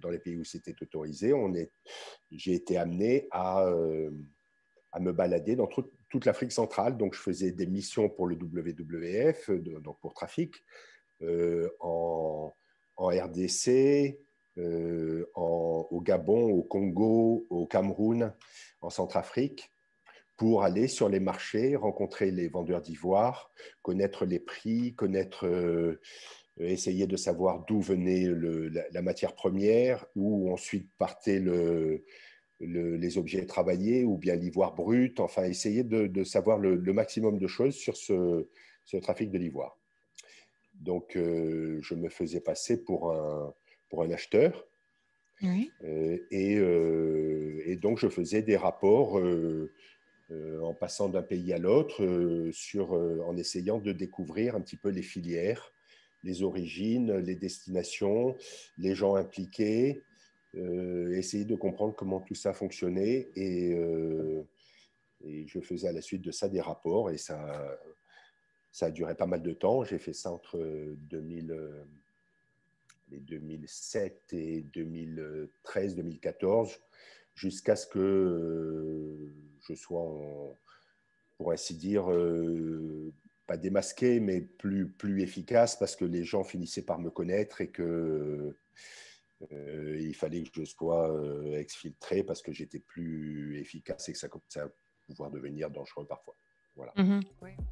dans les pays où c'était autorisé, j'ai été amené à, euh, me balader dans toute l'Afrique centrale. Donc, je faisais des missions pour le WWF, euh, donc pour Trafic, euh, en, RDC, au Gabon, au Congo, au Cameroun, en Centrafrique pour aller sur les marchés, rencontrer les vendeurs d'ivoire, connaître les prix, connaître euh, essayer de savoir d'où venait la, matière première, où ensuite partaient les objets travaillés, ou bien l'ivoire brut, enfin essayer de, savoir le, maximum de choses sur ce, trafic de l'ivoire. Donc euh, je me faisais passer pour un, acheteur. Euh, et, donc je faisais des rapports en passant d'un pays à l'autre en essayant de découvrir un petit peu les filières les origines, les destinations, les gens impliqués, euh, essayer de comprendre comment tout ça fonctionnait. Euh, et, je faisais à la suite de ça des rapports et ça, ça a duré pas mal de temps. J'ai fait ça entre 2000, euh, les 2007 et 2013-2014 jusqu'à ce que je sois, pour ainsi dire, pas démasqué, mais plus, plus efficace parce que les gens finissaient par me connaître et que euh, il fallait que je sois euh, exfiltré parce que j'étais plus efficace et que ça commençait à pouvoir devenir dangereux parfois. Voilà. Mm-hmm.